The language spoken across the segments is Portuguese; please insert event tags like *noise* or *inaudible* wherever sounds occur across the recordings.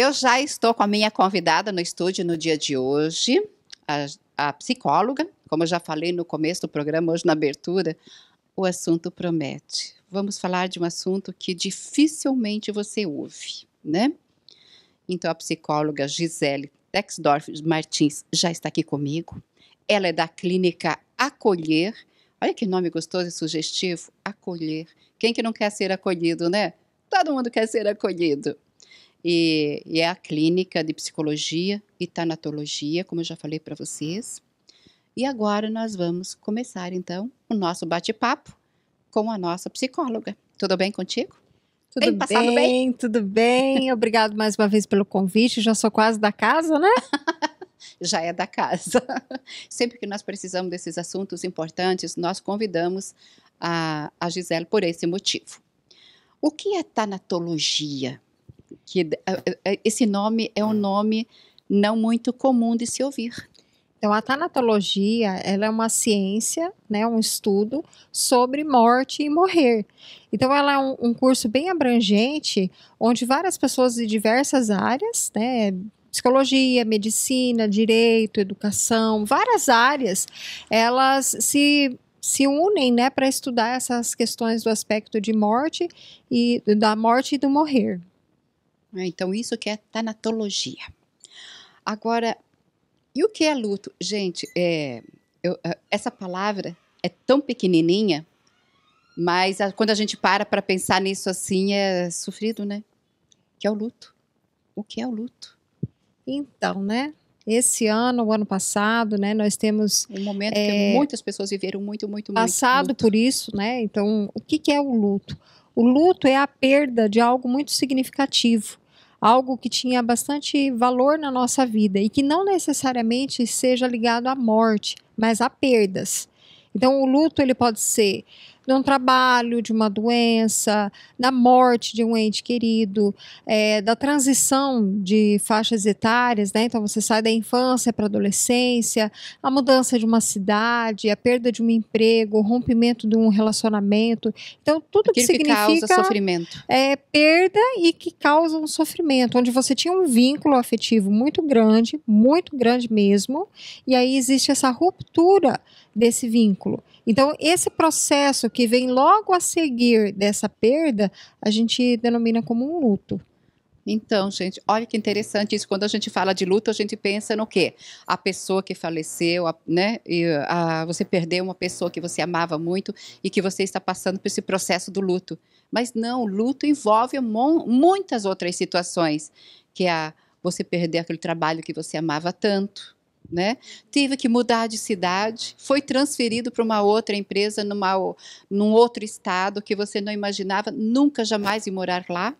Eu já estou com a minha convidada no estúdio no dia de hoje, a, a psicóloga. Como eu já falei no começo do programa, hoje na abertura, o assunto promete. Vamos falar de um assunto que dificilmente você ouve, né? Então, a psicóloga Gisele Texdorf Martins já está aqui comigo. Ela é da clínica Acolher. Olha que nome gostoso e sugestivo, Acolher. Quem que não quer ser acolhido, né? Todo mundo quer ser acolhido. E, e é a clínica de psicologia e tanatologia, como eu já falei para vocês. E agora nós vamos começar então o nosso bate-papo com a nossa psicóloga. Tudo bem contigo? Tudo bem, bem, bem, tudo bem. Obrigado mais uma vez pelo convite. Já sou quase da casa, né? *laughs* Já é da casa. *laughs* Sempre que nós precisamos desses assuntos importantes, nós convidamos a, a Gisele por esse motivo. O que é tanatologia? que eh, eh, eh, esse nome é um hum. nome não muito comum de se ouvir. Então, a tanatologia, ela é uma ciência, né, um estudo sobre morte e morrer. Então, ela é um, um curso bem abrangente, onde várias pessoas de diversas áreas, né, psicologia, medicina, direito, educação, várias áreas, elas se se unem, né, para estudar essas questões do aspecto de morte e da morte e do morrer. Né? Então, isso que é tanatologia. Agora, e o que é luto? Gente, é, eu, é, essa palavra é tão pequenininha, mas a, quando a gente para para pensar nisso assim, é sofrido, né? Que é o luto. O que é o luto? Então, né? Esse ano, o ano passado, né, nós temos um momento é, que muitas pessoas viveram muito, muito, muito passado luto. por isso, né? Então, o que, que é o luto? O luto é a perda de algo muito significativo, algo que tinha bastante valor na nossa vida e que não necessariamente seja ligado à morte, mas a perdas. Então, o luto ele pode ser de um trabalho, de uma doença, da morte de um ente querido, é, da transição de faixas etárias, né? Então você sai da infância para a adolescência, a mudança de uma cidade, a perda de um emprego, o rompimento de um relacionamento. Então tudo Aquilo que significa que causa sofrimento. É, perda e que causa um sofrimento, onde você tinha um vínculo afetivo muito grande, muito grande mesmo, e aí existe essa ruptura desse vínculo. Então, esse processo que vem logo a seguir dessa perda, a gente denomina como um luto. Então, gente, olha que interessante isso. Quando a gente fala de luto, a gente pensa no quê? A pessoa que faleceu, a, né? E, a, você perdeu uma pessoa que você amava muito e que você está passando por esse processo do luto. Mas não, luto envolve muitas outras situações, que é a, você perder aquele trabalho que você amava tanto, né? Teve que mudar de cidade, foi transferido para uma outra empresa numa, num outro estado que você não imaginava nunca jamais ir morar lá,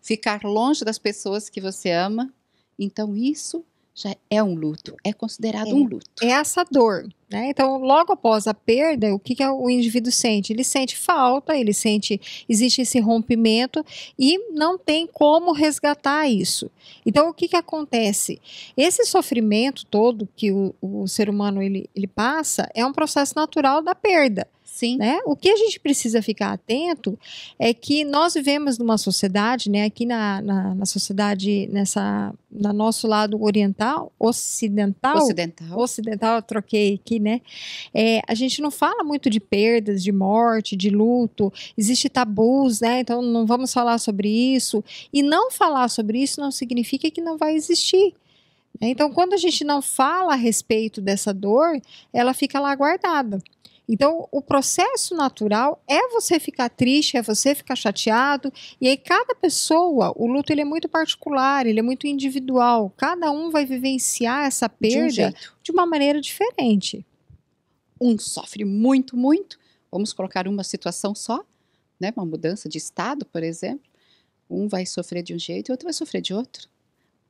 ficar longe das pessoas que você ama. Então isso já é um luto, é considerado é, um luto. É essa dor né? Então, logo após a perda, o que, que é o indivíduo sente? Ele sente falta, ele sente, existe esse rompimento e não tem como resgatar isso. Então, o que, que acontece? Esse sofrimento todo que o, o ser humano ele, ele passa é um processo natural da perda. Sim. Né? O que a gente precisa ficar atento é que nós vivemos numa sociedade, né, aqui na, na, na sociedade, nessa, no nosso lado oriental, ocidental. Ocidental. Ocidental, troquei aqui né? É, a gente não fala muito de perdas, de morte, de luto, existe tabus, né? Então não vamos falar sobre isso. E não falar sobre isso não significa que não vai existir. Né? Então, quando a gente não fala a respeito dessa dor, ela fica lá guardada. Então, o processo natural é você ficar triste, é você ficar chateado, e aí cada pessoa, o luto ele é muito particular, ele é muito individual. Cada um vai vivenciar essa perda de, um de uma maneira diferente um sofre muito, muito, vamos colocar uma situação só, né, uma mudança de estado, por exemplo, um vai sofrer de um jeito e outro vai sofrer de outro.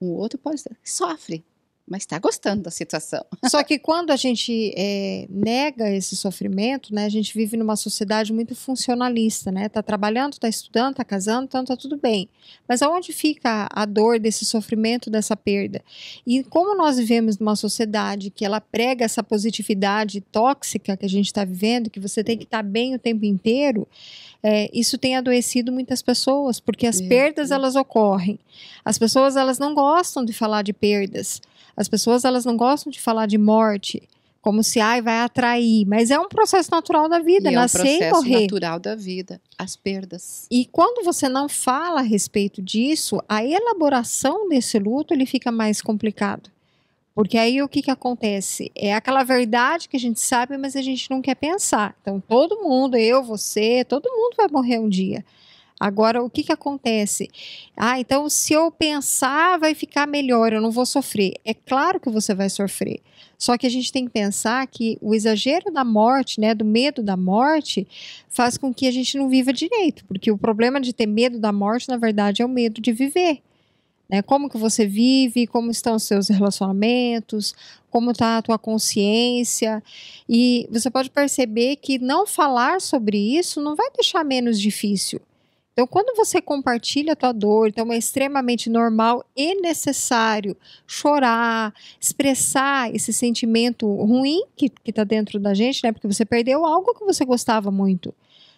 Um outro pode sofre, mas está gostando da situação. *laughs* Só que quando a gente é, nega esse sofrimento, né, a gente vive numa sociedade muito funcionalista, né? Tá trabalhando, tá estudando, tá casando, então tá tudo bem. Mas aonde fica a dor desse sofrimento, dessa perda? E como nós vivemos numa sociedade que ela prega essa positividade tóxica que a gente está vivendo, que você tem que estar tá bem o tempo inteiro, é, isso tem adoecido muitas pessoas, porque as é, perdas né? elas ocorrem. As pessoas elas não gostam de falar de perdas. As pessoas elas não gostam de falar de morte, como se ai vai atrair, mas é um processo natural da vida, e nascer é um processo natural da vida, as perdas. E quando você não fala a respeito disso, a elaboração desse luto ele fica mais complicado. Porque aí o que, que acontece? É aquela verdade que a gente sabe, mas a gente não quer pensar. Então, todo mundo, eu, você, todo mundo vai morrer um dia. Agora, o que, que acontece? Ah, então se eu pensar, vai ficar melhor, eu não vou sofrer. É claro que você vai sofrer. Só que a gente tem que pensar que o exagero da morte, né, do medo da morte, faz com que a gente não viva direito, porque o problema de ter medo da morte, na verdade, é o medo de viver. Né? Como que você vive, como estão os seus relacionamentos, como está a tua consciência. E você pode perceber que não falar sobre isso não vai deixar menos difícil então, quando você compartilha a tua dor, então é extremamente normal e necessário chorar, expressar esse sentimento ruim que está dentro da gente, né? Porque você perdeu algo que você gostava muito,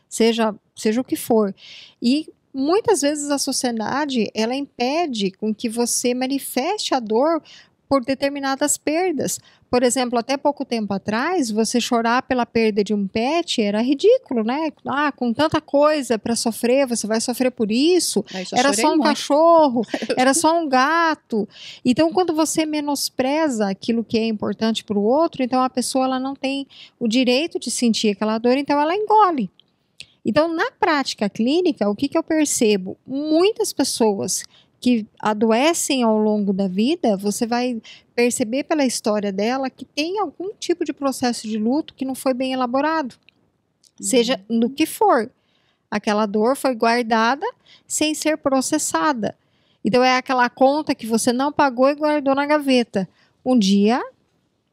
seja, seja o que for. E muitas vezes a sociedade ela impede com que você manifeste a dor por determinadas perdas, por exemplo, até pouco tempo atrás, você chorar pela perda de um pet era ridículo, né? Ah, com tanta coisa para sofrer, você vai sofrer por isso. Só era só um muito. cachorro, *laughs* era só um gato. Então, quando você menospreza aquilo que é importante para o outro, então a pessoa ela não tem o direito de sentir aquela dor, então ela engole. Então, na prática clínica, o que, que eu percebo? Muitas pessoas que adoecem ao longo da vida, você vai perceber pela história dela que tem algum tipo de processo de luto que não foi bem elaborado, uhum. seja no que for. Aquela dor foi guardada sem ser processada. Então é aquela conta que você não pagou e guardou na gaveta. Um dia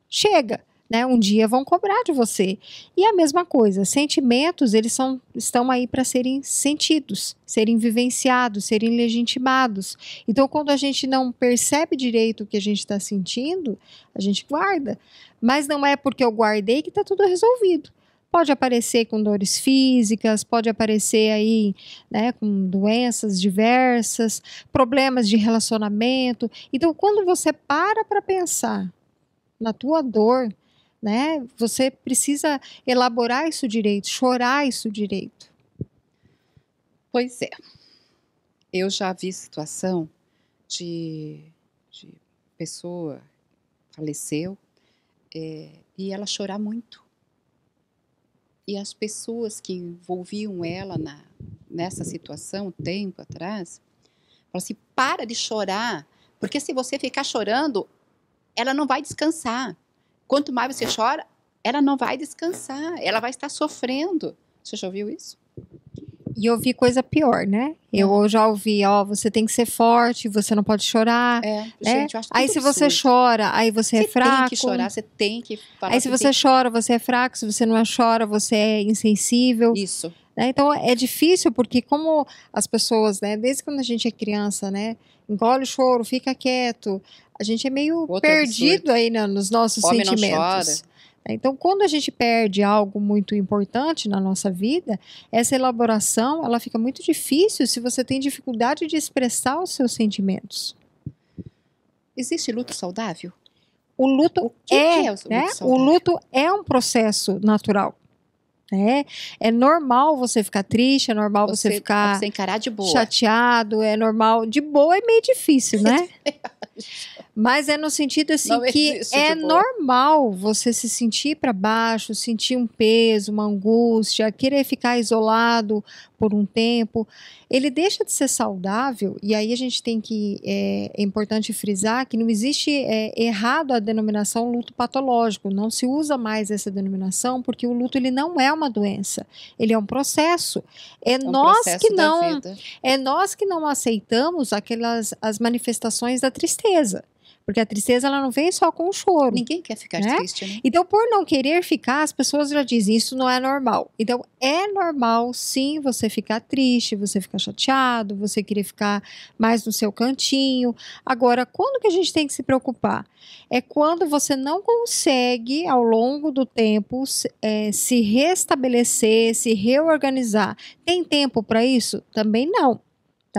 chega né, um dia vão cobrar de você. E a mesma coisa, sentimentos, eles são, estão aí para serem sentidos, serem vivenciados, serem legitimados. Então, quando a gente não percebe direito o que a gente está sentindo, a gente guarda. Mas não é porque eu guardei que está tudo resolvido pode aparecer com dores físicas, pode aparecer aí, né, com doenças diversas, problemas de relacionamento. Então, quando você para para pensar na tua dor, né? Você precisa elaborar isso direito, chorar isso direito. Pois é. Eu já vi situação de, de pessoa faleceu é, e ela chorar muito. E as pessoas que envolviam ela na, nessa situação, um tempo atrás, falaram assim: para de chorar, porque se você ficar chorando, ela não vai descansar. Quanto mais você chora, ela não vai descansar, ela vai estar sofrendo. Você já ouviu isso? E ouvi coisa pior, né? Eu é. já ouvi, ó, você tem que ser forte, você não pode chorar. É, né? gente, aí se absurdo. você chora, aí você, você é fraco. Você tem que chorar, você tem que falar. Aí se você chora, você é fraco, se você não chora, você é insensível. Isso. Né? Então é difícil porque como as pessoas, né, desde quando a gente é criança, né, engole o choro, fica quieto, a gente é meio é perdido absurdo. aí né, nos nossos sentimentos. Né? Então, quando a gente perde algo muito importante na nossa vida, essa elaboração ela fica muito difícil se você tem dificuldade de expressar os seus sentimentos. Existe luto saudável? O luto, o é, é, o, luto né? o luto é um processo natural. É, é normal você ficar triste, é normal você, você ficar você encarar de boa. chateado, é normal. De boa é meio difícil, né? *laughs* Mas é no sentido assim não que existe, é tipo... normal você se sentir para baixo, sentir um peso, uma angústia, querer ficar isolado por um tempo. Ele deixa de ser saudável, e aí a gente tem que. É, é importante frisar que não existe é, errado a denominação luto patológico. Não se usa mais essa denominação, porque o luto ele não é uma doença, ele é um processo. É, é um nós processo que não. É nós que não aceitamos aquelas as manifestações da tristeza tristeza. Porque a tristeza ela não vem só com o choro. Ninguém quer ficar né? triste, né? Então, por não querer ficar, as pessoas já dizem isso não é normal. Então, é normal sim você ficar triste, você ficar chateado, você querer ficar mais no seu cantinho. Agora, quando que a gente tem que se preocupar? É quando você não consegue, ao longo do tempo, é, se restabelecer, se reorganizar. Tem tempo para isso? Também não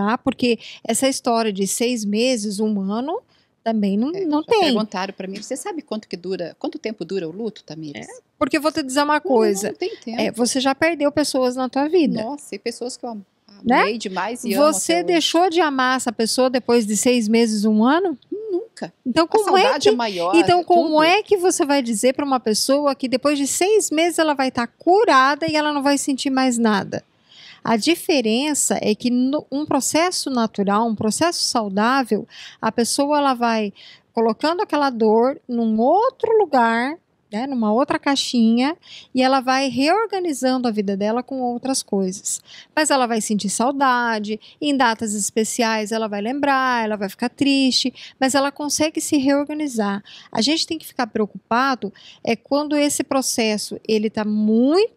tá? Porque essa história de seis meses, um ano, também não, é, não tem. Perguntaram para mim, você sabe quanto que dura, quanto tempo dura o luto, Tamires? É, porque eu vou te dizer uma coisa. Não, não tem tempo. É, você já perdeu pessoas na tua vida. Nossa, e pessoas que eu né? amei né? demais e Você deixou de amar essa pessoa depois de seis meses, um ano? Nunca. Então como é que é maior, então como tudo. é que você vai dizer para uma pessoa que depois de seis meses ela vai estar tá curada e ela não vai sentir mais nada? A diferença é que no, um processo natural, um processo saudável, a pessoa ela vai colocando aquela dor num outro lugar, né, numa outra caixinha, e ela vai reorganizando a vida dela com outras coisas. Mas ela vai sentir saudade, em datas especiais ela vai lembrar, ela vai ficar triste, mas ela consegue se reorganizar. A gente tem que ficar preocupado é quando esse processo ele está muito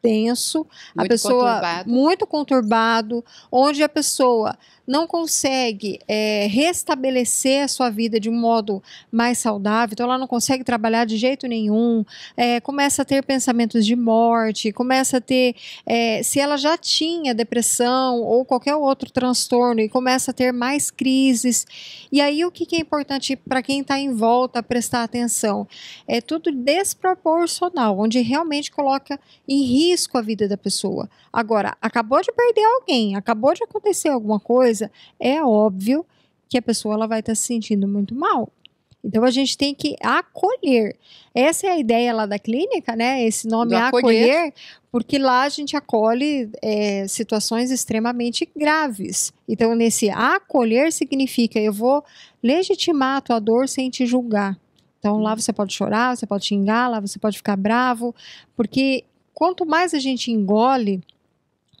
tenso, muito a pessoa conturbado. muito conturbado, onde a pessoa não consegue é, restabelecer a sua vida de um modo mais saudável, então ela não consegue trabalhar de jeito nenhum, é, começa a ter pensamentos de morte, começa a ter. É, se ela já tinha depressão ou qualquer outro transtorno e começa a ter mais crises. E aí, o que, que é importante para quem está em volta prestar atenção? É tudo desproporcional, onde realmente coloca em risco a vida da pessoa. Agora, acabou de perder alguém, acabou de acontecer alguma coisa coisa, é óbvio que a pessoa ela vai estar tá se sentindo muito mal. Então a gente tem que acolher. Essa é a ideia lá da clínica, né? Esse nome acolher. acolher. porque lá a gente acolhe é, situações extremamente graves. Então, nesse acolher significa eu vou legitimar a tua dor sem te julgar. Então, lá você pode chorar, você pode xingar, lá você pode ficar bravo, porque quanto mais a gente engole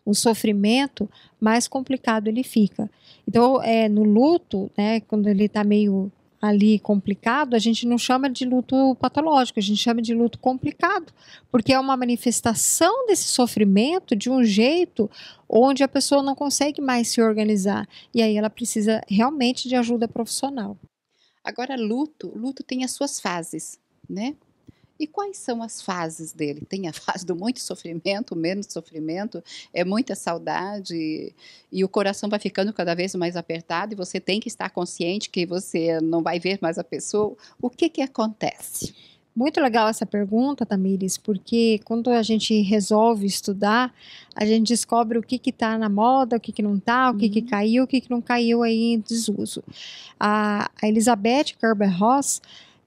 o sofrimento, mais complicado ele fica. Então, é, no luto, né, quando ele está meio ali complicado, a gente não chama de luto patológico, a gente chama de luto complicado, porque é uma manifestação desse sofrimento de um jeito onde a pessoa não consegue mais se organizar e aí ela precisa realmente de ajuda profissional. Agora, luto, luto tem as suas fases, né? E quais são as fases dele? Tem a *laughs* fase do muito sofrimento, menos sofrimento, é muita saudade e o coração vai ficando cada vez mais apertado e você tem que estar consciente que você não vai ver mais a pessoa. O que que acontece? Muito legal essa pergunta, Tamires, porque quando a gente resolve estudar, a gente descobre o que está na moda, o que, que não está, o que, uhum. que caiu, o que, que não caiu aí em desuso. A, a Elizabeth Kerber-Ross,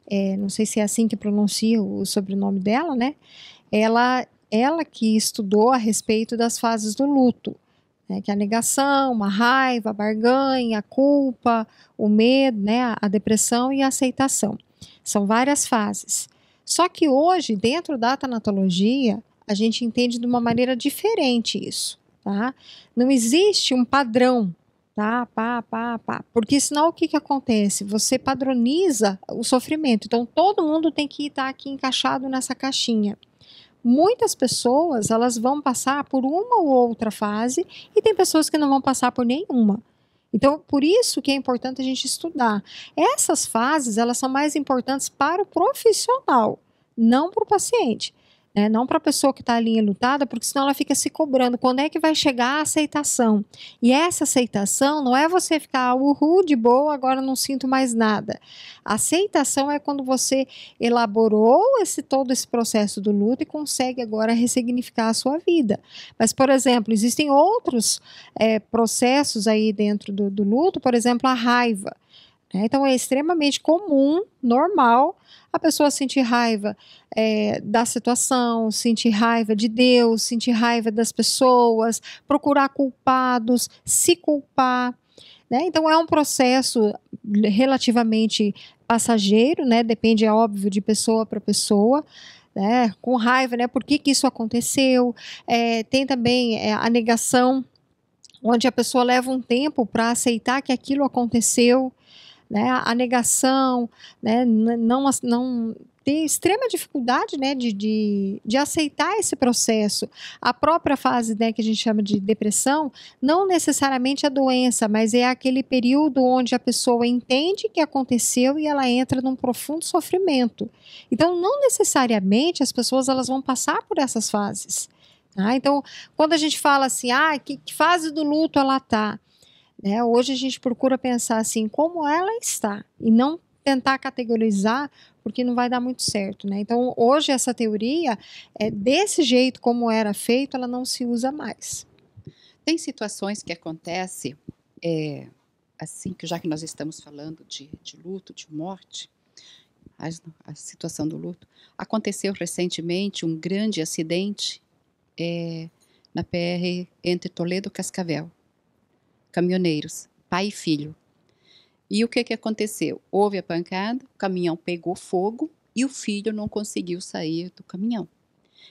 é, não sei se é assim que pronuncia o sobrenome dela, né? Ela, ela que estudou a respeito das fases do luto, né? que é a negação, a raiva, a barganha, a culpa, o medo, né? a depressão e a aceitação. São várias fases. Só que hoje, dentro da tanatologia, a gente entende de uma maneira diferente isso. Tá? Não existe um padrão tá? Pá, pá, pá. Porque senão o que, que acontece? Você padroniza o sofrimento. Então todo mundo tem que estar aqui encaixado nessa caixinha. Muitas pessoas elas vão passar por uma ou outra fase e tem pessoas que não vão passar por nenhuma. Então, por isso que é importante a gente estudar. Essas fases, elas são mais importantes para o profissional, não para o paciente. Né? Não para a pessoa que está ali lutada porque senão ela fica se cobrando. Quando é que vai chegar a aceitação? E essa aceitação não é você ficar, ah, uhul, de boa, agora não sinto mais nada. A aceitação é quando você elaborou esse todo esse processo do luto e consegue agora ressignificar a sua vida. Mas, por exemplo, existem outros é, processos aí dentro do, do luto, por exemplo, a raiva. Né? Então é extremamente comum, normal, a pessoa sentir raiva é, da situação, sentir raiva de Deus, sentir raiva das pessoas, procurar culpados, se culpar. Né? Então é um processo relativamente passageiro, né? depende, é óbvio, de pessoa para pessoa. Né, com raiva, né? Por que, que isso aconteceu? É, tem também é, a negação, onde a pessoa leva um tempo para aceitar que aquilo aconteceu né, a negação, né, não, não ter extrema dificuldade né, de, de, de, aceitar esse processo. A própria fase né, que a gente chama de depressão, não necessariamente a é doença, mas é aquele período onde a pessoa entende que aconteceu e ela entra num profundo sofrimento. Então, não necessariamente as pessoas elas vão passar por essas fases. Ah, então, quando a gente fala assim, ah, que, que fase do luto ela está? Né? Hoje a gente procura pensar assim, como ela está, e não tentar categorizar, porque não vai dar muito certo. Né? Então, hoje, essa teoria, é, desse jeito como era feito, ela não se usa mais. Tem situações que acontecem, é, assim, que já que nós estamos falando de, de luto, de morte, a, a, situação do luto, aconteceu recentemente um grande acidente é, na PR entre Toledo e Cascavel caminhoneiros, pai e filho. E o que, que aconteceu? Houve a pancada, o caminhão pegou fogo e o filho não conseguiu sair do caminhão.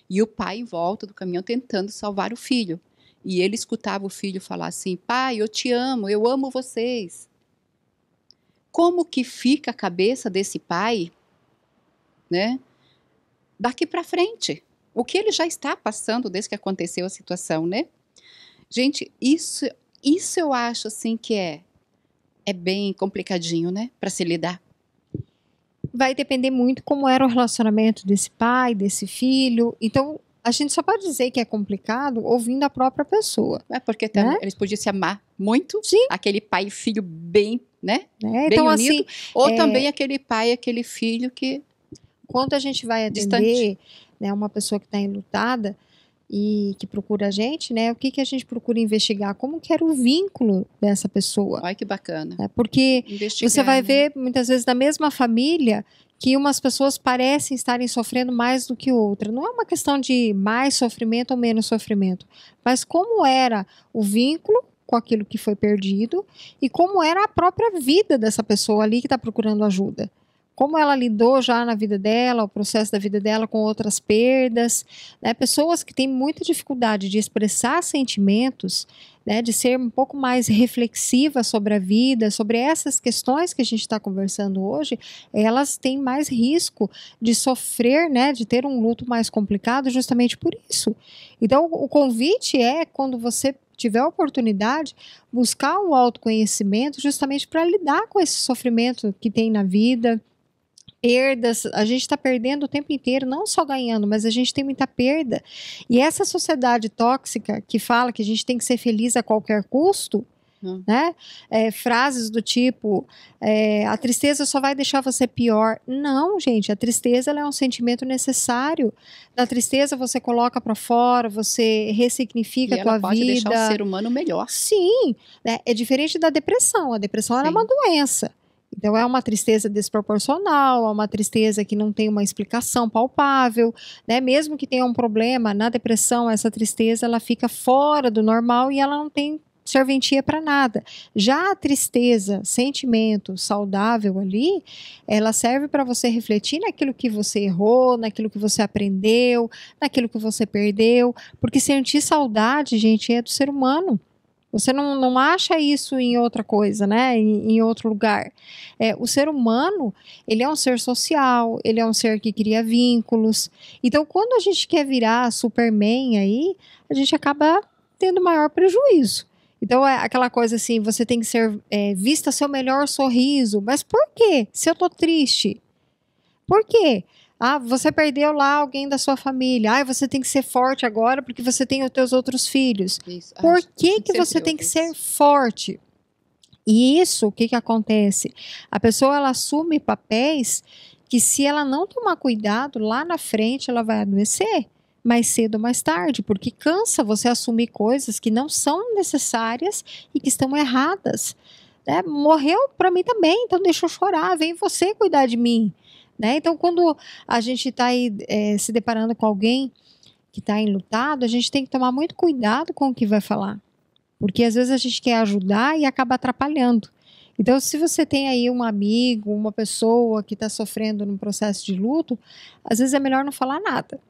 E o pai em volta do caminhão tentando salvar o filho. E ele escutava o filho falar assim: Pai, eu te amo, eu amo vocês. Como que fica a cabeça desse pai, né? Daqui para frente. O que ele já está passando desde que aconteceu a situação, né? Gente, isso isso eu acho assim que é é bem complicadinho, né, para se lidar. Vai depender muito como era o relacionamento desse pai, desse filho. Então, a gente só pode dizer que é complicado ouvindo a própria pessoa. É porque tá, né? eles podiam se amar muito. Sim. Aquele pai e filho bem, né? É, então, bem unido, assim, ou é... também aquele pai, e aquele filho que quando a gente vai atender, distância, né, uma pessoa que está enlutada, e que procura a gente, né? O que, que a gente procura investigar? Como que era o vínculo dessa pessoa? Ai, que bacana. É, porque você vai né? ver, muitas vezes, da mesma família, que umas pessoas parecem estarem sofrendo mais do que outras. Não é uma questão de mais sofrimento ou menos sofrimento, mas como era o vínculo com aquilo que foi perdido e como era a própria vida dessa pessoa ali que está procurando ajuda como ela lidou já na vida dela, o processo da vida dela com outras perdas, né? Pessoas que têm muita dificuldade de expressar sentimentos, né? De ser um pouco mais reflexiva sobre a vida, sobre essas questões que a gente está conversando hoje, elas têm mais risco de sofrer, né? De ter um luto mais complicado, justamente por isso. Então, o convite é quando você tiver a oportunidade, buscar o autoconhecimento justamente para lidar com esse sofrimento que tem na vida, perdas, a gente está perdendo o tempo inteiro, não só ganhando, mas a gente tem muita perda. E essa sociedade tóxica que fala que a gente tem que ser feliz a qualquer custo, hum. né? É, frases do tipo é, a tristeza só vai deixar você pior. Não, gente, a tristeza é um sentimento necessário. Na tristeza você coloca para fora, você ressignifica e a tua pode vida. Deixar o ser humano melhor. Sim, né? é diferente da depressão. A depressão é uma doença. Então é uma tristeza desproporcional, é uma tristeza que não tem uma explicação palpável, né? Mesmo que tenha um problema na depressão, essa tristeza ela fica fora do normal e ela não tem serventia para nada. Já a tristeza, sentimento saudável ali, ela serve para você refletir naquilo que você errou, naquilo que você aprendeu, naquilo que você perdeu, porque sentir saudade, gente, é do ser humano. Você não, não acha isso em outra coisa, né? Em, em outro lugar. É, o ser humano, ele é um ser social, ele é um ser que cria vínculos. Então, quando a gente quer virar Superman aí, a gente acaba tendo maior prejuízo. Então, é aquela coisa assim, você tem que ser é, vista seu melhor sorriso. Mas por quê? Se eu tô triste. Por quê? Ah, você perdeu lá alguém da sua família. Ah, você tem que ser forte agora porque você tem os teus outros filhos. Isso. Ah, Por que, que você tem que ser forte? E isso, o que, que acontece? A pessoa ela assume papéis que se ela não tomar cuidado, lá na frente ela vai adoecer mais cedo ou mais tarde, porque cansa você assumir coisas que não são necessárias e que estão erradas. Né? Morreu para mim também, então deixa eu chorar, vem você cuidar de mim. Né? Então, quando a gente está é, eh, se deparando com alguém que está enlutado, a gente tem que tomar muito cuidado com o que vai falar. Porque às vezes a gente quer ajudar e acaba atrapalhando. Então, se você tem aí um amigo, uma pessoa que está sofrendo num processo de luto, às vezes é melhor não falar nada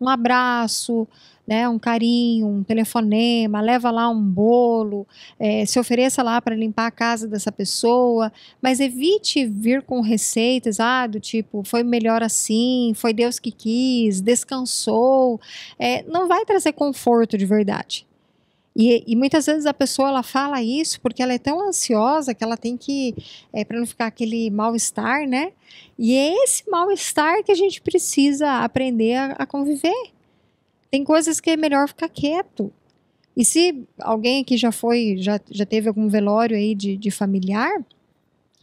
um abraço, né, um carinho, um telefonema, leva lá um bolo, é, se ofereça lá para limpar a casa dessa pessoa, mas evite vir com receitas ah, do tipo foi melhor assim, foi Deus que quis, descansou, é, não vai trazer conforto de verdade. E, e, muitas vezes a pessoa ela fala isso porque ela é tão ansiosa que ela tem que, é, eh, para não ficar aquele mal-estar, né? E é esse mal-estar que a gente precisa aprender a, a conviver. Tem coisas que é melhor ficar quieto. E se alguém aqui já foi, já, já teve algum velório aí de, de familiar,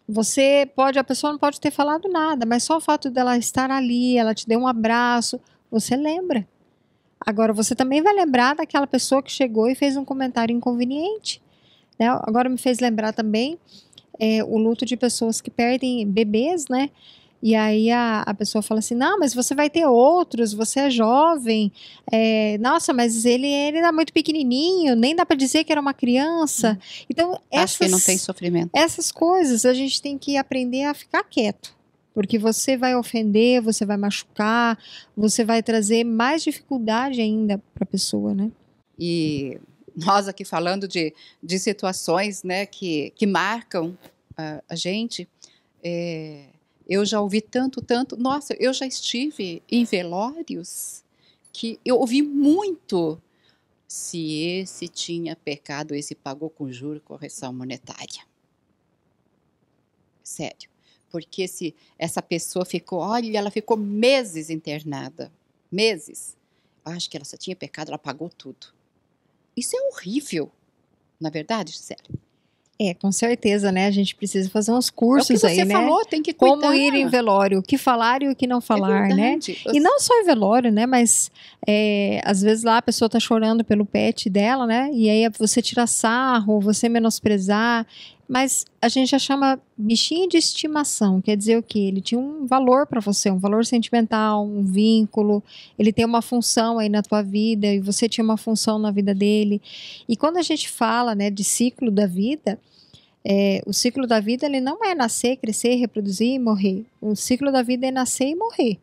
você pode, a pessoa não pode ter falado nada, mas só o fato dela estar ali, ela te deu um abraço, você lembra. Agora, você também vai lembrar daquela pessoa que chegou e fez um comentário inconveniente. Né? Agora me fez lembrar também é, o luto de pessoas que perdem bebês, né? E aí a, a pessoa fala assim, não, mas você vai ter outros, você é jovem, é, nossa, mas ele ele é muito pequenininho, nem dá para dizer que era uma criança. Hum. Então essas, acho que não tem sofrimento. Essas coisas a gente tem que aprender a ficar quieto, porque você vai ofender, você vai machucar, você vai trazer mais dificuldade ainda para a pessoa, né? E nós aqui falando de, de situações, né, que, que marcam a, ah, a gente, é, eu já ouvi tanto, tanto. Nossa, eu já estive em velórios que eu ouvi muito. Se esse tinha pecado, esse pagou com juro correção monetária. Sério porque se essa pessoa ficou, olha, ela ficou meses internada. Meses. Eu acho que ela só tinha pecado, ela pagou tudo. Isso é horrível, na é verdade, Gisele. É, com certeza, né? A gente precisa fazer uns cursos é aí, né? Falou, tem que cuidar. Como ir em velório, o que falar e o que não é falar, é né? E não só em velório, né? Mas é, às vezes lá a pessoa tá chorando pelo pet dela, né? E aí você tirar sarro, você menosprezar mas a gente já chama bichinho de estimação, quer dizer o que? Ele tinha um valor para você, um valor sentimental, um vínculo, ele tem uma função aí na tua vida e você tinha uma função na vida dele. E quando a gente fala, né, de ciclo da vida, é, o ciclo da vida ele não é nascer, crescer, reproduzir e morrer. O ciclo da vida é nascer e morrer.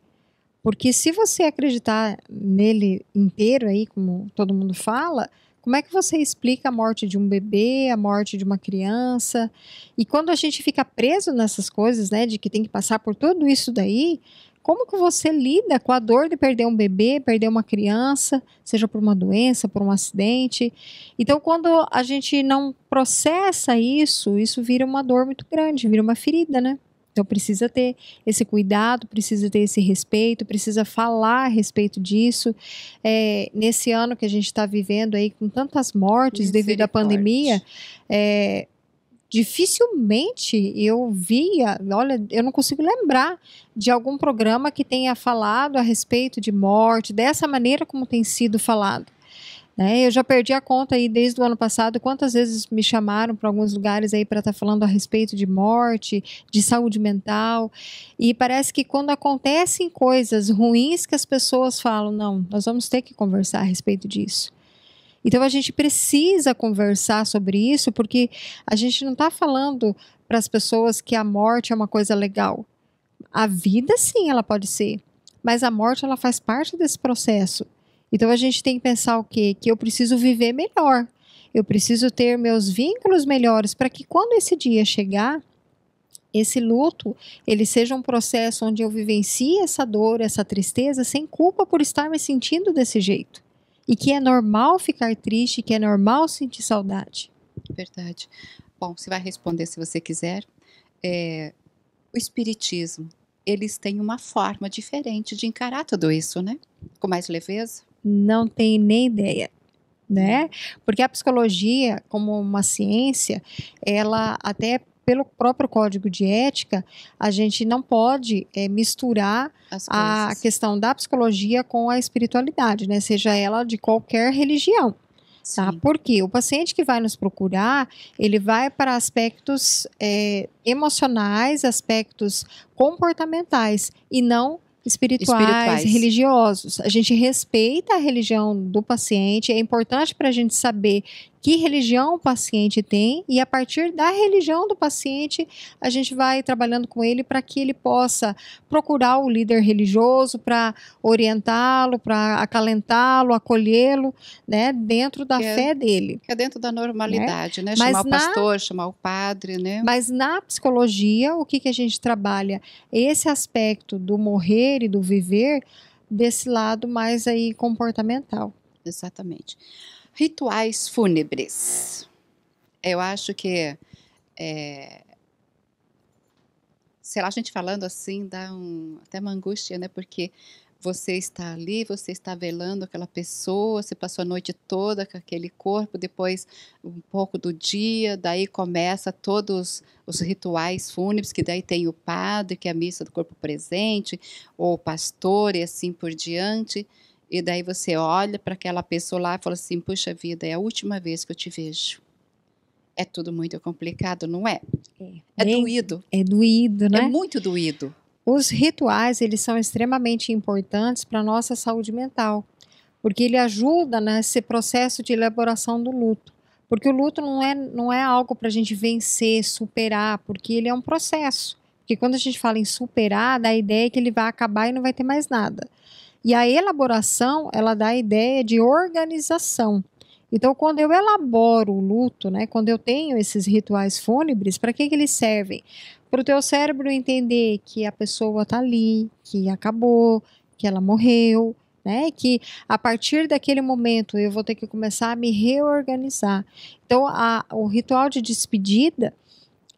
Porque se você acreditar nele inteiro aí, como todo mundo fala, como é que você explica a morte de um bebê, a morte de uma criança? E quando a gente fica preso nessas coisas, né, de que tem que passar por tudo isso daí, como que você lida com a dor de perder um bebê, perder uma criança, seja por uma doença, por um acidente? Então, quando a gente não processa isso, isso vira uma dor muito grande, vira uma ferida, né? Então precisa ter esse cuidado, precisa ter esse respeito, precisa falar a respeito disso. É, nesse ano que a gente está vivendo aí com tantas mortes devido à pandemia, é, dificilmente eu via, olha, eu não consigo lembrar de algum programa que tenha falado a respeito de morte dessa maneira como tem sido falado. Né? Eu já perdi a conta aí desde o ano passado, quantas vezes me chamaram para alguns lugares aí para estar tá falando a respeito de morte, de saúde mental. E parece que quando acontecem coisas ruins que as pessoas falam, não, nós vamos ter que conversar a respeito disso. Então a gente precisa conversar sobre isso, porque a gente não está falando para as pessoas que a morte é uma coisa legal. A vida, sim, ela pode ser, mas a morte ela faz parte desse processo. Então a gente tem que pensar o quê? Que eu preciso viver melhor. Eu preciso ter meus vínculos melhores para que quando esse dia chegar, esse luto, ele seja um processo onde eu vivencie essa dor, essa tristeza sem culpa por estar me sentindo desse jeito. E que é normal ficar triste, que é normal sentir saudade. Verdade. Bom, você vai responder se você quiser. É, o espiritismo, eles têm uma forma diferente de encarar tudo isso, né? Com mais leveza não tem nem ideia, né? Uhum. Porque a psicologia, como uma ciência, ela até pelo próprio código de ética, a gente não pode é, misturar a questão da psicologia com a espiritualidade, né? Seja é. ela de qualquer religião. Tá? Porque o paciente que vai nos procurar, ele vai para aspectos é, emocionais, aspectos comportamentais e não espirituais, espirituais, religiosos. A gente respeita a religião do paciente, é importante para a gente saber que religião o paciente tem e a partir da religião do paciente a gente vai trabalhando com ele para que ele possa procurar o líder religioso para orientá-lo, para acalentá-lo, acolhê-lo, né, dentro da é fé dele. É dentro da normalidade, né? né? Chamar o pastor, chamar o padre, né? Mas na psicologia, o que que a gente trabalha? Esse aspecto do morrer e do viver desse lado mais aí comportamental. Exatamente. Rituais fúnebres. Eu acho que. É, sei lá, a gente falando assim dá um, até uma angústia, né? Porque você está ali, você está velando aquela pessoa, você passou a noite toda com aquele corpo, depois um pouco do dia, daí começa todos os rituais fúnebres, que daí tem o padre, que é a missa do corpo presente, ou o pastor e assim por diante. E daí você olha para aquela pessoa lá e fala assim: puxa vida, é a última vez que eu te vejo. É tudo muito complicado, não é? É, é doído. É doído, né? É muito doído. Os rituais, eles são extremamente importantes para a nossa saúde mental, porque ele ajuda nesse processo de elaboração do luto. Porque o luto não é, não é algo para a gente vencer, superar, porque ele é um processo. Porque quando a gente fala em superar, dá a ideia é que ele vai acabar e não vai ter mais nada. E a elaboração, ela dá a ideia de organização. Então, quando eu elaboro o luto, né, quando eu tenho esses rituais fúnebres, para que, que eles servem? Para o teu cérebro entender que a pessoa está ali, que acabou, que ela morreu, né? Que a partir daquele momento eu vou ter que começar a me reorganizar. Então, a, o ritual de despedida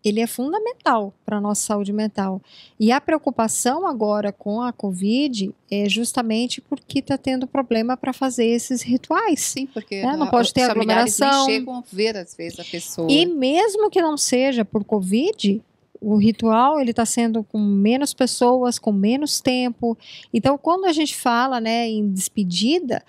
ele é fundamental para a nossa saúde mental. E a preocupação agora com a Covid é justamente porque está tendo problema para fazer esses rituais. Sim, porque né? não a, pode ter aglomeração. Nem chegam a ver, às vezes, a pessoa. E mesmo que não seja por Covid, o ritual ele está sendo com menos pessoas, com menos tempo. Então, quando a gente fala né, em despedida,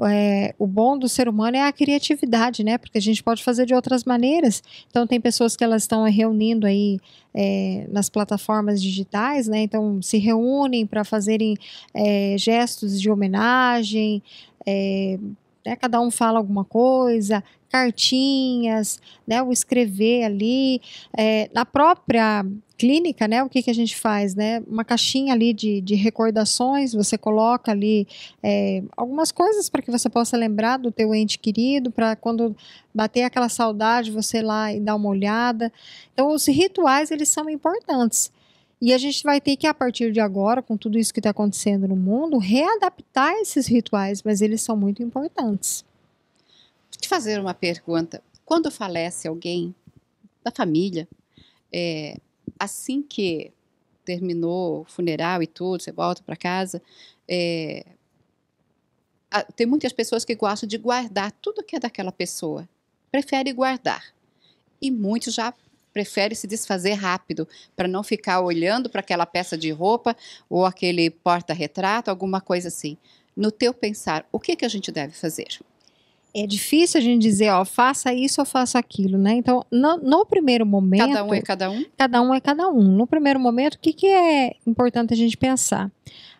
é, o bom do ser humano é a criatividade, né? Porque a gente pode fazer de outras maneiras. Então tem pessoas que elas estão reunindo aí é, nas plataformas digitais, né? Então se reúnem para fazerem é, gestos de homenagem. É, né, cada um fala alguma coisa, cartinhas, né, o escrever ali. É, na própria clínica, né, o que, que a gente faz, né? Uma caixinha ali de, de recordações, você coloca ali é, algumas coisas para que você possa lembrar do teu ente querido, para quando bater aquela saudade, você ir lá e dar uma olhada. Então, os rituais, eles são importantes. E a gente vai ter que, a partir de agora, com tudo isso que está acontecendo no mundo, readaptar esses rituais, mas eles são muito importantes. Vou te fazer uma pergunta. Quando falece alguém da família, é, assim que terminou o funeral e tudo, você volta para casa, é, tem muitas pessoas que gostam de guardar tudo que é daquela pessoa, prefere guardar. E muitos já preferem se desfazer rápido, para não ficar olhando para aquela peça de roupa ou aquele porta-retrato, alguma coisa assim. No teu pensar, o que, que a gente deve fazer? é difícil a gente dizer, ó, faça isso ou faça aquilo, né? Então, no, no, primeiro momento. Cada um é cada um? Cada um é cada um. No primeiro momento, o que, que é importante a gente pensar?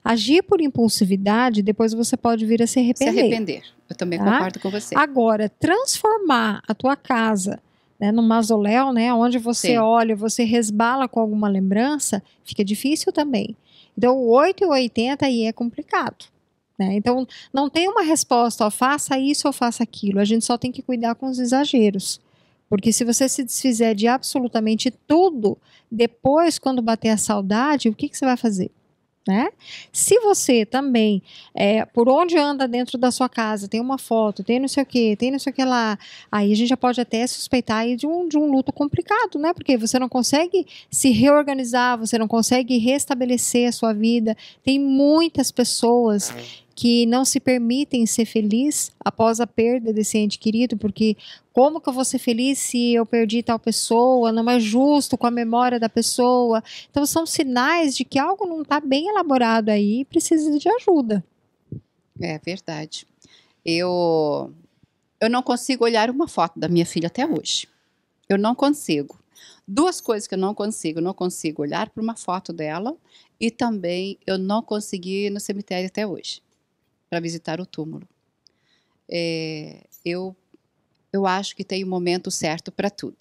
Agir por impulsividade, depois você pode vir a se arrepender. Se arrepender. Eu também tá? concordo com você. Agora, transformar a tua casa né, no mausoléu, né? Onde você Sim. olha, você resbala com alguma lembrança, fica difícil também. Então, 8 e 80 aí é complicado. Né? Então, não tem uma resposta, ó, faça isso ou faça aquilo. A gente só tem que cuidar com os exageros. Porque se você se desfizer de absolutamente tudo, depois, quando bater a saudade, o que, que você vai fazer? Né? Se você também, é, por onde anda dentro da sua casa, tem uma foto, tem não sei o que, tem não sei o que lá, aí a gente já pode até suspeitar de um, de um luto complicado, né? Porque você não consegue se reorganizar, você não consegue restabelecer a sua vida. Tem muitas pessoas que não se permitem ser feliz após a perda desse ente querido, porque como que eu vou ser feliz se eu perdi tal pessoa? Não é justo com a memória da pessoa. Então são sinais de que algo não está bem elaborado aí e precisa de ajuda. É verdade. Eu eu não consigo olhar uma foto da minha filha até hoje. Eu não consigo. Duas coisas que eu não consigo, eu não consigo olhar para uma foto dela e também eu não consegui ir no cemitério até hoje para visitar o túmulo. É, eu, eu acho que tem o um momento certo para tudo.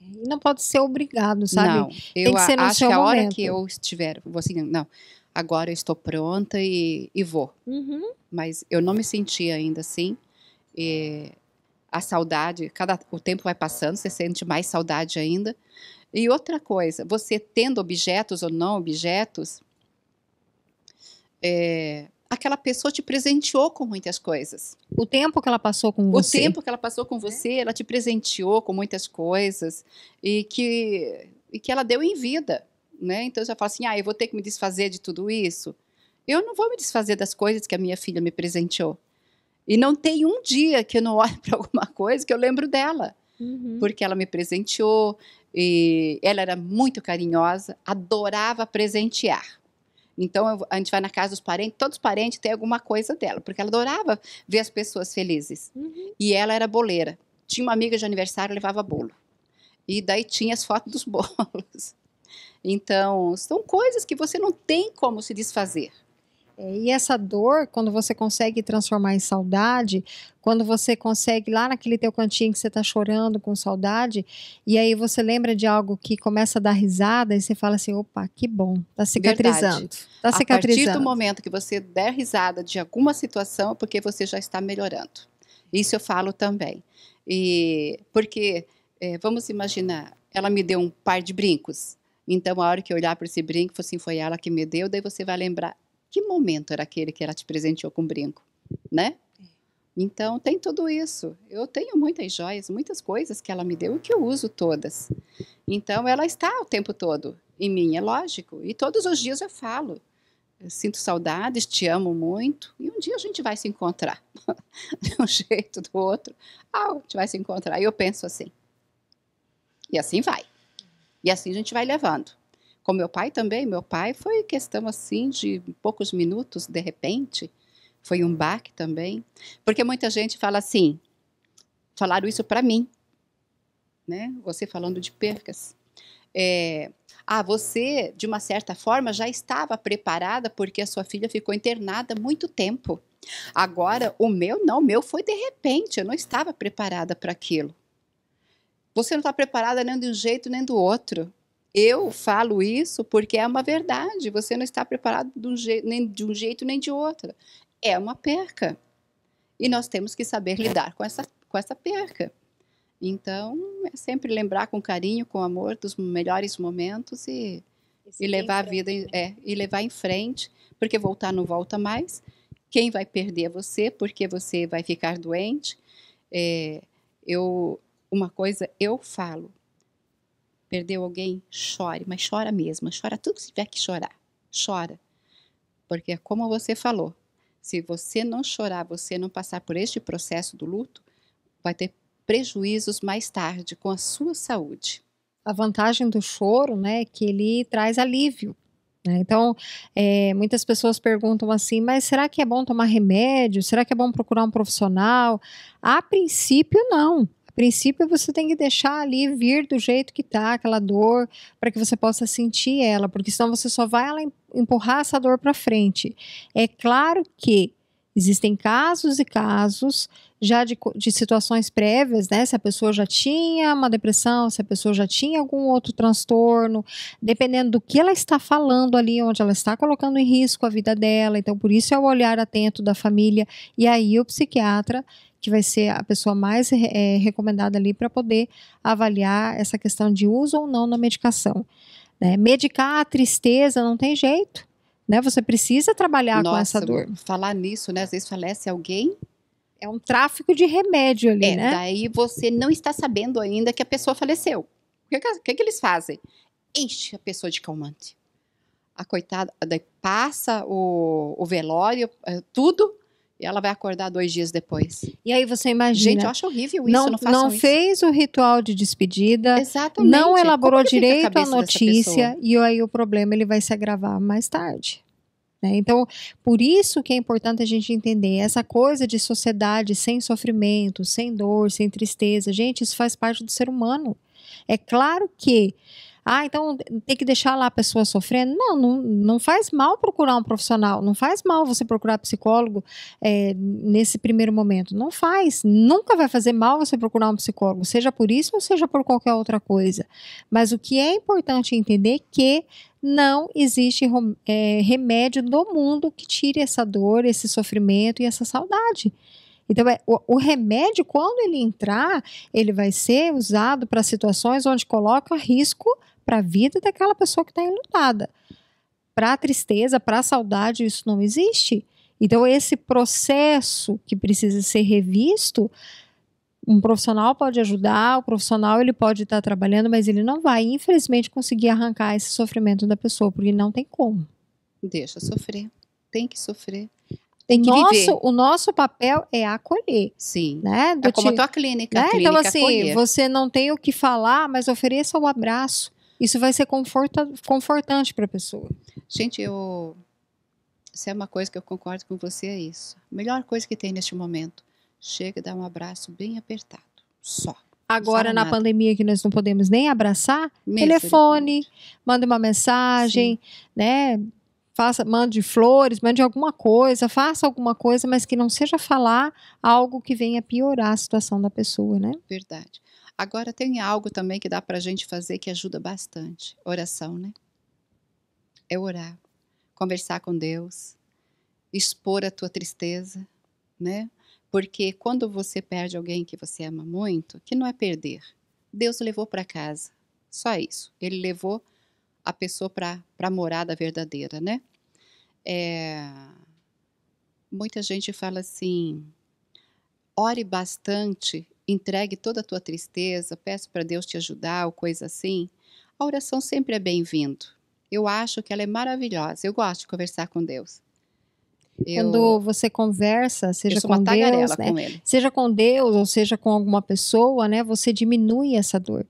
E não pode ser obrigado, sabe? Não, eu acho que a momento. hora que eu estiver, vou assim, não, agora eu estou pronta e, e vou. Uhum. Mas eu não me senti ainda assim. E a saudade, cada o tempo vai passando, você sente mais saudade ainda. E outra coisa, você tendo objetos ou não objetos, é, aquela pessoa te presenteou com muitas coisas. O tempo que ela passou com você. O tempo que ela passou com é. você, ela te presenteou com muitas coisas e que, e que ela deu em vida. Né? Então eu fala falo assim: ah, eu vou ter que me desfazer de tudo isso. Eu não vou me desfazer das coisas que a minha filha me presenteou. E não tem um dia que eu não *laughs* olho para alguma coisa que eu lembro dela. Uhum. Porque ela me presenteou, e ela era muito carinhosa, adorava presentear. Então eu, a gente vai na casa dos parentes, todos os parentes têm alguma coisa dela, porque ela adorava ver as pessoas felizes. Uhum. E ela era boleira. Tinha uma amiga de aniversário, levava bolo. E daí tinha as fotos dos *laughs* bolos. Então, são coisas que você não tem como se desfazer. É, e essa dor, quando você consegue transformar em saudade, quando você consegue lá naquele teu cantinho que você está chorando com saudade, e aí você lembra de algo que começa a dar risada e você fala assim, opa, que bom, tá cicatrizando. Tá cicatrizando. A partir do momento que você der risada de alguma situação, é porque você já está melhorando. Isso eu falo também. E porque é, vamos imaginar, ela me deu um par de brincos. Então, a hora que eu olhar para esse brinco, assim, foi ela que me deu, daí você vai lembrar, que momento era aquele que ela te presenteou com brinco, né? É. Então tem tudo isso. Eu tenho muitas joias, muitas coisas que ela me deu e que eu uso todas. Então ela está o tempo todo em mim, é lógico. E todos os dias eu falo. Eu sinto saudades, te amo muito. E um dia a gente vai se encontrar. *laughs* de um jeito, do outro. Ah, a gente vai se encontrar. E eu penso assim. E assim vai. E assim a gente vai levando. Com meu pai também. Meu pai foi questão assim de poucos minutos, de repente. Foi um baque também. Porque muita gente fala assim: falaram isso para mim. Né? Você falando de percas. É, ah, você, de uma certa forma, já estava preparada porque a sua filha ficou internada muito tempo. Agora, o meu não, o meu foi de repente, eu não estava preparada para aquilo. Você não está preparada nem de um jeito nem do outro. Eu falo isso porque é uma verdade. Você não está preparado de um, nem de um jeito nem de outro. É uma perca. E nós temos que saber lidar com essa, com essa perca. Então, é sempre lembrar com carinho, com amor, dos melhores momentos e, e levar a vida em, é, e levar em frente, porque voltar não volta mais. Quem vai perder é você, porque você vai ficar doente. É, eu uma coisa eu falo Perdeu alguém? Chore, mas chora mesmo. Chora tudo se tiver que chorar. Chora. Porque, como você falou, se você não chorar, você não passar por este processo do luto, vai ter prejuízos mais tarde com a sua saúde. A vantagem do choro né, é que ele traz alívio. Né? Então, é, muitas pessoas perguntam assim: mas será que é bom tomar remédio? Será que é bom procurar um profissional? A princípio, não princípio, você tem que deixar ali vir do jeito que tá, aquela dor, para que você possa sentir ela, porque senão você só vai ela empurrar essa dor para frente. É claro que Existem casos e casos já de, de, situações prévias, né? Se a pessoa já tinha uma depressão, se a pessoa já tinha algum outro transtorno, dependendo do que ela está falando ali, onde ela está colocando em risco a vida dela. Então, por isso é o olhar atento da família. E aí o psiquiatra que vai ser a pessoa mais é, recomendada ali para poder avaliar essa questão de uso ou não na medicação. Né? Medicar a tristeza não tem jeito, né? Você precisa trabalhar Nossa, com essa dor. Falar nisso, né? Às vezes falece alguém. É um tráfico de remédio ali, é, né? Daí você não está sabendo ainda que a pessoa faleceu. O que, que, que eles fazem? Enche a pessoa de calmante. A coitada, daí passa o, o velório, eh, tudo, e ela vai acordar dois dias depois. E aí você imagina. Gente, eu acho horrível isso, não, não façam Não isso. fez o ritual de despedida. Exatamente. Não elaborou direito a, a notícia. E aí o problema ele vai se agravar mais tarde. Né? Então, por isso que é importante a gente entender essa coisa de sociedade sem sofrimento, sem dor, sem tristeza. Gente, isso faz parte do ser humano. É claro que ah, então tem que deixar lá a pessoa sofrendo. Não, não, não faz mal procurar um profissional. Não faz mal você procurar psicólogo é, nesse primeiro momento. Não faz. Nunca vai fazer mal você procurar um psicólogo, seja por isso ou seja por qualquer outra coisa. Mas o que é importante entender é que não existe é, remédio do mundo que tire essa dor, esse sofrimento e essa saudade. Então, é, o, remédio, quando ele entrar, ele vai ser usado para situações onde coloca risco para a vida daquela pessoa que está enlutada. Para a tristeza, para a saudade, isso não existe. Então, esse processo que precisa ser revisto, um profissional pode ajudar, o profissional ele pode estar tá trabalhando, mas ele não vai, infelizmente, conseguir arrancar esse sofrimento da pessoa, porque não tem como. Deixa sofrer. Tem que sofrer. Tem que nosso, viver. O nosso papel é acolher. Sim. Né? É Do é como a tua clínica. Né? A então, clínica então, assim, acolher. você não tem o que falar, mas ofereça o um abraço isso vai ser conforta, confortante para a pessoa. Gente, eu se é uma coisa que eu concordo com você é isso. A melhor coisa que tem neste momento, chega e dá um abraço bem apertado, só. Agora, na pandemia, que nós não podemos nem abraçar, telefone, manda uma mensagem, Sim. né? Faça, mande flores, mande alguma coisa, faça alguma coisa, mas que não seja falar algo que venha piorar a situação da pessoa, né? Verdade. Agora tem algo também que dá para a gente fazer que ajuda bastante. Oração, né? É orar, conversar com Deus, expor a tua tristeza, né? Porque quando você perde alguém que você ama muito, que não é perder, Deus levou para casa, só isso. Ele levou a pessoa para a morada verdadeira, né? É, muita gente fala assim: ore bastante entregue toda a tua tristeza, peço para Deus te ajudar ou coisa assim, a oração sempre é bem-vindo. Eu acho que ela é maravilhosa. Eu gosto de conversar com Deus. Eu, Quando você conversa, seja com Deus, né? com seja com Deus ou seja com alguma pessoa, né? Você diminui essa dor.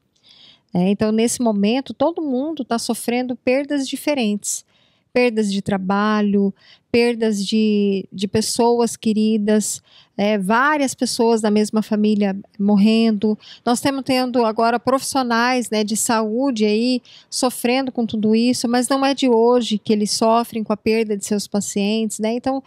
É, então, nesse momento, todo mundo está sofrendo perdas diferentes perdas de trabalho, perdas de, de pessoas queridas, é, várias pessoas da mesma família morrendo. Nós estamos tendo agora profissionais né, de saúde aí sofrendo com tudo isso, mas não é de hoje que eles sofrem com a perda de seus pacientes, né? Então,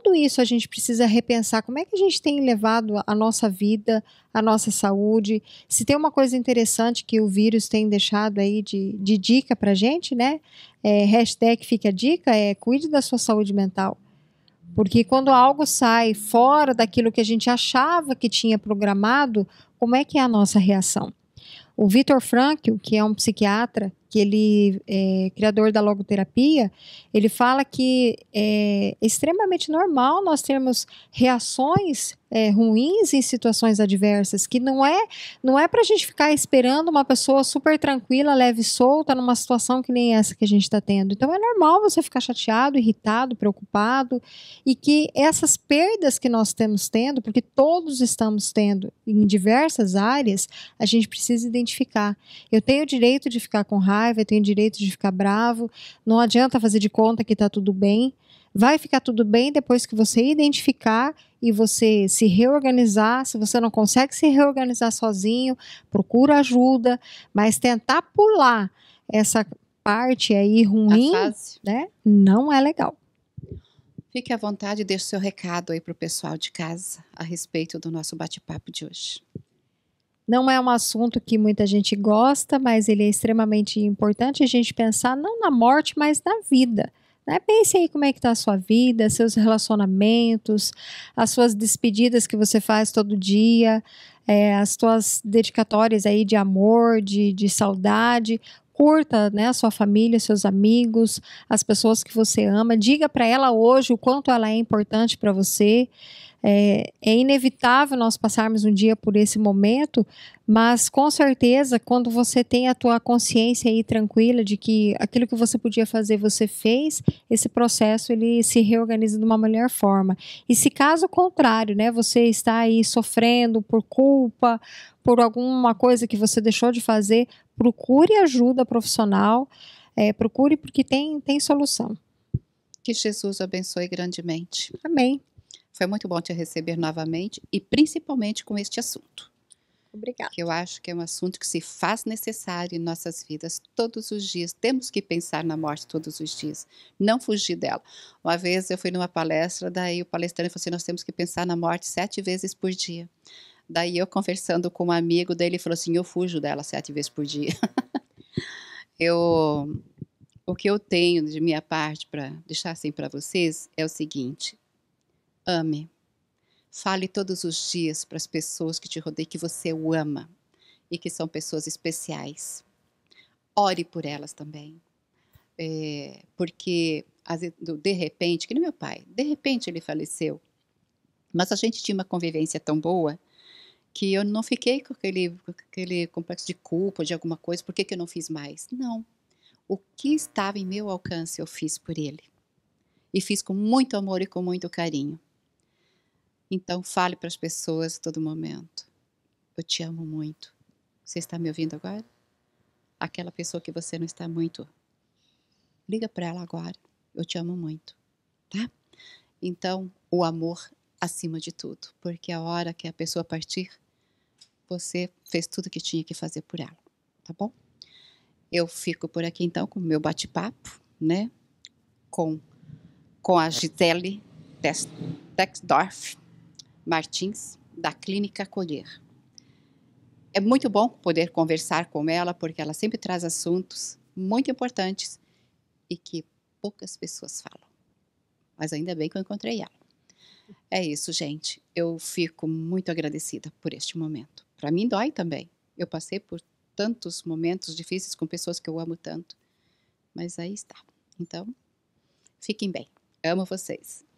tudo isso a gente precisa repensar. Como é que a gente tem levado a nossa vida, a nossa saúde? Se tem uma coisa interessante que o vírus tem deixado aí de, de dica para gente, né? É, hashtag fica a dica é cuide da sua saúde mental. Porque quando algo sai fora daquilo que a gente achava que tinha programado, como é que é a nossa reação? O Vitor Frankl, que é um psiquiatra aquele é, criador da logoterapia, ele fala que é extremamente normal nós termos reações é, ruins em situações adversas, que não é não é para a gente ficar esperando uma pessoa super tranquila, leve e solta numa situação que nem essa que a gente está tendo. Então é normal você ficar chateado, irritado, preocupado e que essas perdas que nós temos tendo, porque todos estamos tendo em diversas áreas, a gente precisa identificar. Eu tenho o direito de ficar com raiva, eu tenho o direito de ficar bravo. Não adianta fazer de conta que está tudo bem Vai ficar tudo bem depois que você identificar e você se reorganizar. Se você não consegue se reorganizar sozinho, procura ajuda, mas tentar pular essa parte aí ruim, tá né? Não é legal. Fique à vontade e deixe seu recado aí para o pessoal de casa a respeito do nosso bate-papo de hoje. Não é um assunto que muita gente gosta, mas ele é extremamente importante a gente pensar não na morte, mas na vida. Né? Pense aí como é que está a sua vida, seus relacionamentos, as suas despedidas que você faz todo dia, é, as suas dedicatórias aí de amor, de, de saudade. Curta né, a sua família, seus amigos, as pessoas que você ama. Diga para ela hoje o quanto ela é importante para você. É, é, inevitável nós passarmos um dia por esse momento, mas com certeza, quando você tem a tua consciência aí tranquila de que aquilo que você podia fazer, você fez, esse processo ele se reorganiza de uma melhor forma. E se caso contrário, né, você está aí sofrendo por culpa, por alguma coisa que você deixou de fazer, procure ajuda profissional, é, procure porque tem, tem solução. Que Jesus abençoe grandemente. Amém. Foi muito bom te receber novamente e principalmente com este assunto. Obrigada. Que eu acho que é um assunto que se faz necessário em nossas vidas todos os dias. Temos que pensar na morte todos os dias, não fugir dela. Uma vez eu fui numa palestra, daí o palestrante falou assim: nós temos que pensar na morte sete vezes por dia. Daí eu conversando com um amigo, daí ele falou assim: eu fujo dela sete vezes por dia. *laughs* eu, o que eu tenho de minha parte para deixar assim para vocês é o seguinte: Ame. Fale todos os dias para as pessoas que te rodeiam que você o ama e que são pessoas especiais. Ore por elas também. É, porque, de repente, que nem meu pai, de repente ele faleceu. Mas a gente tinha uma convivência tão boa que eu não fiquei com aquele, com aquele complexo de culpa, de alguma coisa, por que, que eu não fiz mais? Não. O que estava em meu alcance eu fiz por ele. E fiz com muito amor e com muito carinho. Então fale para as pessoas a todo momento. Eu te amo muito. Você está me ouvindo agora? Aquela pessoa que você não está muito. Liga para ela agora. Eu te amo muito, tá? Então, o amor acima de tudo, porque a hora que a pessoa partir, você fez tudo o que tinha que fazer por ela, tá bom? Eu fico por aqui então com o meu bate-papo, né? Com com a Gisele Texdorf. Martins, da Clínica Colher. É muito bom poder conversar com ela, porque ela sempre traz assuntos muito importantes e que poucas pessoas falam. Mas ainda bem que eu encontrei ela. É isso, gente. Eu fico muito agradecida por este momento. Para mim dói também. Eu passei por tantos momentos difíceis com pessoas que eu amo tanto. Mas aí está. Então, fiquem bem. Amo vocês.